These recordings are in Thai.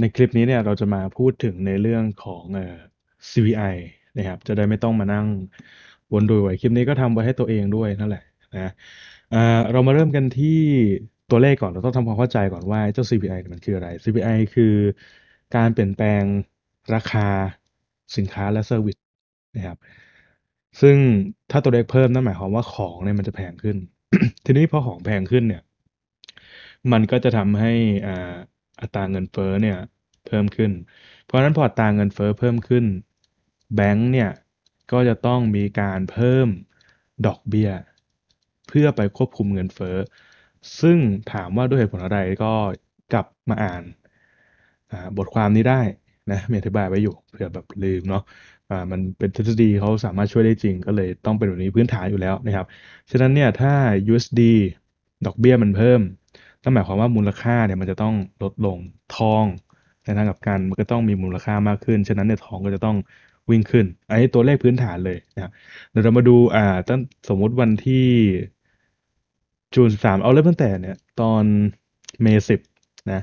ในคลิปนี้เนี่ยเราจะมาพูดถึงในเรื่องของเอ่อ CVI นะครับจะได้ไม่ต้องมานั่งวน ดูไว้คลิปนี้ก็ทำไว้ให้ตัวเองด้วยนั่นแหละนะเอ่อเรามาเริ่มกันที่ตัวเลขก่อนเราต้องทำความเข้าใจก่อนว่าเจ้า CPI มันคืออะไร CPI คือการเปลี่ยนแปลงราคา สินค้าและเซอร์วิสนะครับ ซึ่งถ้าตัวเลขเพิ่มนั่นหมายความว่าของเนี่ยมันจะแพงขึ้น ทีนี้พอของแพงขึ้นเนี่ย มันก็จะทำให้อ่าอัตราเงินเฟ้อเนี่ยเพิ่มขึ้น เพราะฉะนั้นพออัตราเงินเฟ้อเพิ่มขึ้นแบงก์เนี่ยก็จะต้องมีการเพิ่มดอกเบี้ยเพื่อไปควบคุมเงินเฟ้อซึ่งถามว่าด้วยเหตุผลอะไรก็กลับมาอ่านบทความนี้ได้นะมีอธิบายไว้อยู่เผื่อแบบลืมเนาะะมันเป็นทฤษฎีเขาสามารถช่วยได้จริง ก็เลยต้องเป็นแบบนี้พื้นฐานอยู่แล้วนะครับฉะนั้นเนี่ยถ้า USD ดอกเบี้ยมันเพิ่มนั่นหมายความว่ามูลค่าเนี่ยมันจะต้องลดลงทองในทางกับการมันก็ต้องมีมูลค่ามากขึ้นฉะนั้นเนี่ยทองก็จะต้องวิ่งขึ้นอันนี้ตัวเลขพื้นฐานเลยนะเดี๋ยวเรามาดูอ่าตั้งสมมุติวันที่จูนสามเอาเริ่มตั้งแต่เนี่ยตอนเมสิบนะ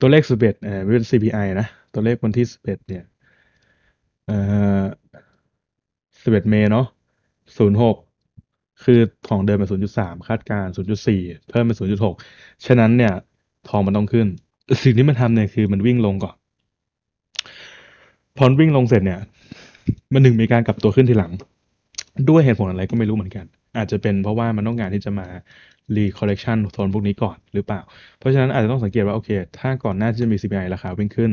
ตัวเลขสิบเอ็ดเออเป็น CPI นะตัวเลขวันที่สิบเอ็ดเนี่ยเอ่อสิบเอ็ดเมเนาะศูนย์หกคือของเดิมเป็น0.3 คาดการ 0.4 เพิ่มเป็น 0.6 ฉะนั้นเนี่ย ทองมันต้องขึ้น สิ่งที่มันทำเนี่ย คือมันวิ่งลงก่อน พอวิ่งลงเสร็จเนี่ย มันหนึ่งมีการกลับตัวขึ้นทีหลัง ด้วยเหตุผลอะไรก็ไม่รู้เหมือนกัน อาจจะเป็นเพราะว่ามันต้องการที่จะมารีคอลเลกชันโซนพวกนี้ก่อนหรือเปล่า เพราะฉะนั้นอาจจะต้องสังเกตว่าโอเค ถ้าก่อนหน้าที่จะมี CPI ราคา วิ่งขึ้น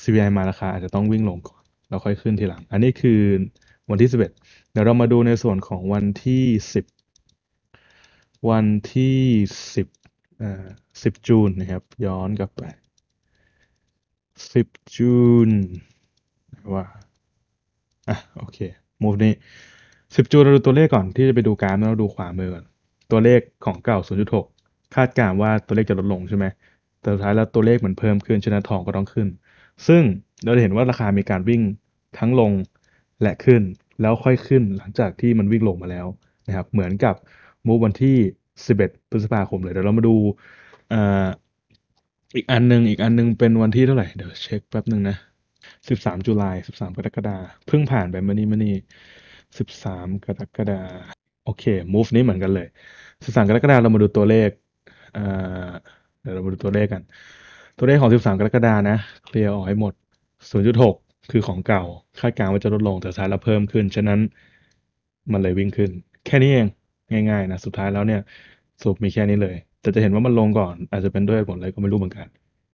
CPI มาราคาอาจจะต้องวิ่งลงก่อนแล้วค่อยขึ้นทีหลัง อันนี้คือวันที่สิบเอ็ดเดี๋ยวเรามาดูในส่วนของวันที่สิบวันที่ิบอ่าิบจูนนะครับ ย้อนกลับไปสิบจูนว่า อ่ะโอเคมูฟนี้สิบจูนเราดูตัวเลขก่อนที่จะไปดูการเราดูขวามือก่อน ตัวเลขของเก่าหกคาดการว่าตัวเลขจะลดลงใช่ไหม แต่ท้ายแล้วตัวเลขเหมือนเพิ่มขึ้นชนะทองก็ต้องขึ้น ซึ่งเราเห็นว่าราคามีการวิ่งทั้งลงและขึ้นแล้วค่อยขึ้นหลังจากที่มันวิ่งลงมาแล้วนะครับเหมือนกับมูฟวันที่11พฤษภาคมเลยเดี๋ยวเรามาดูอีกอันนึง อีกอันนึงเป็นวันที่เท่าไหร่ เดี๋ยวเช็คแป๊บหนึ่งนะ13จุลาย13กรกฎาเพิ่งผ่านไปมานี่มานี่13กรกฎาโอเคมูฟนี้เหมือนกันเลย13กรกฎาเรามาดูตัวเลขเดี๋ยวเรามาดูตัวเลขกัน ตัวเลขของ 13 กรกฎานะเคลียร์ออกให้หมด0.6คือของเก่าคาดการว่าจะลดลง แต่ท้ายแล้วเพิ่มขึ้น ฉะนั้นมันเลยวิ่งขึ้น แค่นี้เอง ง่ายๆ นะ สุดท้ายแล้วเนี่ยสูบมีแค่นี้เลย แต่จะเห็นว่ามันลงก่อน อาจจะเป็นด้วยผลอะไรก็ไม่รู้เหมือนกัน